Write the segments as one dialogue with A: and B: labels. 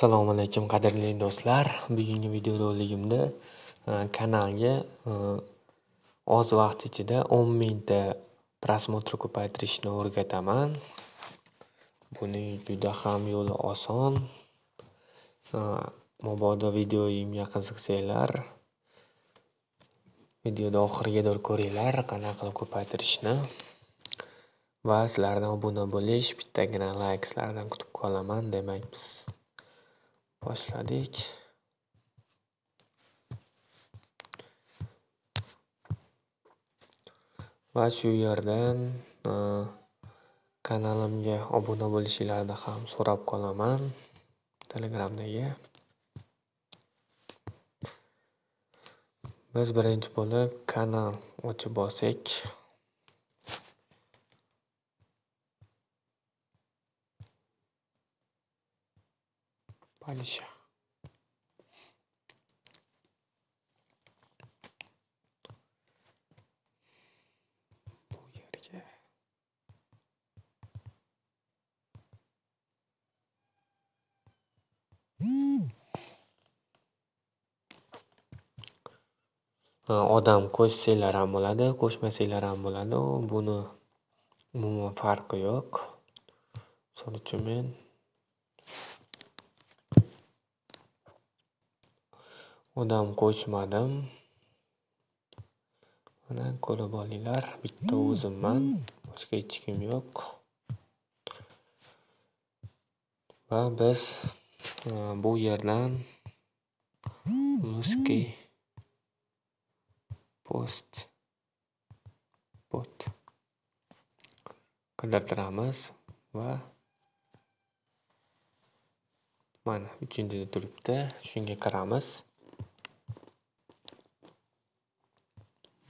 A: Assalomu alaykum qadrli do'stlar. Bugungi videorolikimda e, kanalga e, oz vaqt ichida 10 mingta prosmotr ko'paytirishni o'rgataman. Buni juda ham yo'li oson. E, Mabodo videoyimga qiziqsanglar, videoni oxirigacha ko'ringlar qanaqa qilib ko'paytirishni va sizlardan obuna bo'lish, bittagina layk sizlardan kutib qolaman demakmiz. boshladik. Va shu yerdan e, kanalimga obuna bo'lishinglarni ham so'rab qolaman telegramdagi. Biz birinchi bo'lib kanal ochib olsak. Alişa. odam qo'shsanglar ham bo'ladi qo'shmasanglar ham bo'ladi buni umuman farqi yo'q misol men odam qo'shmadim mana ko'rib olinglar bitta o'zimman boshqa hech kim yo'q va biz e, bu yerdan ruskiy bot qidirtiramiz va mana uchinchida turibdi shunga kiramiz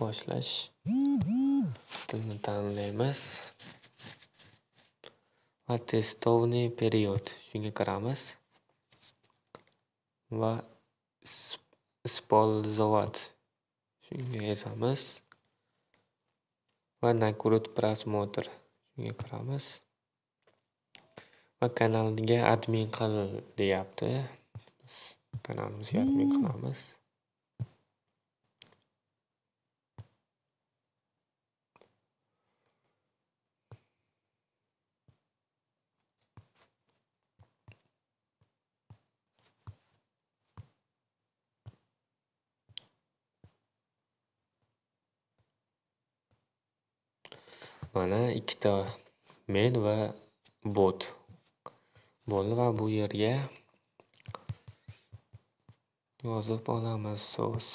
A: boshlash tilni tanlaymiz va testovniy period shunga kiramiz va spolzovat shunga yozamiz va nakrut prasmotr shunga kiramiz va kanalga admin qil deyapti kanalimizga admin qilamiz Mana ikkita men va bot. Bo'ldi va bu yerga yozib olamiz so'z.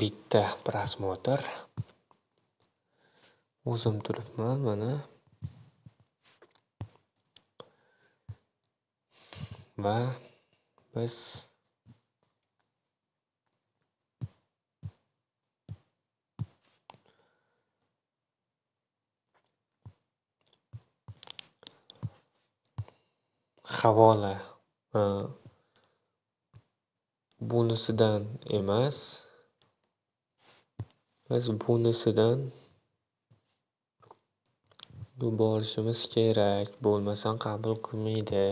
A: bitta prosmotr o'zim turibman mana va biz havola bunisidan emas biz bunisidan borishimiz kerak bo'lmasa qabul qilmaydi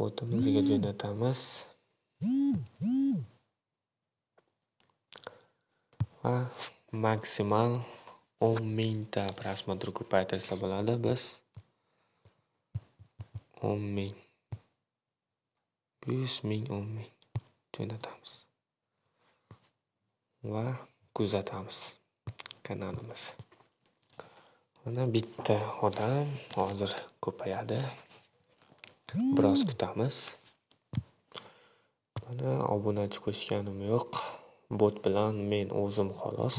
A: botimizga jo'natamiz va maksimal o'n mingta prosmotr ko'paytirsa bo'ladi biz o'n ming yuz ming o'n ming jo'natamiz va kuzatamiz kanalimiz mana bitta odam hozir ko'payadi biroz kutamiz mana obunachi qo'shganim yo'q bot bilan men o'zim xolos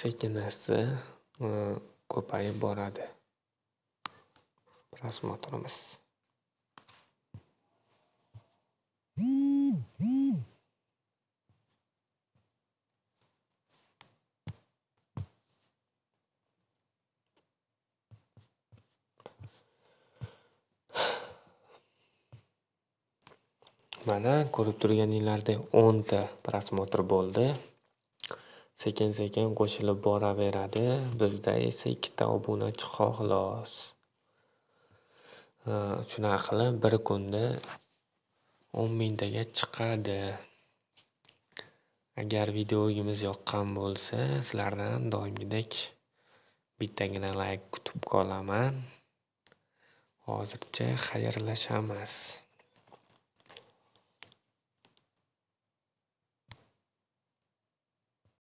A: sekin asta e, ko'payib boradi просмотренность. mana ko'rib turganinglardek o'nta просмотр bo'ldi sekin sekin qo'shilib boraveradi bizda esa ikkita obunachi xolos Shunaqa qilib bir kunda o'n mingtaga chiqadi. Agar videoyimiz yoqqan bo'lsa sizlardan doimgidek bittagina layk kutib qolaman. Hozircha xayrlashamiz.